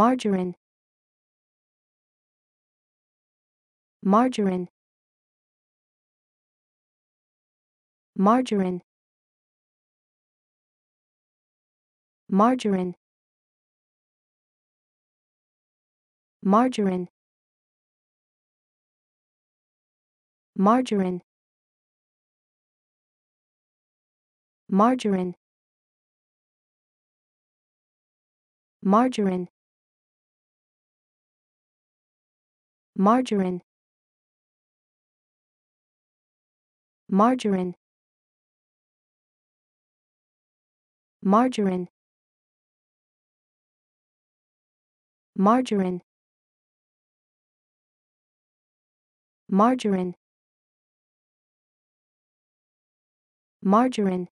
margarine margarine margarine margarine margarine margarine margarine margarine margarine margarine margarine margarine margarine margarine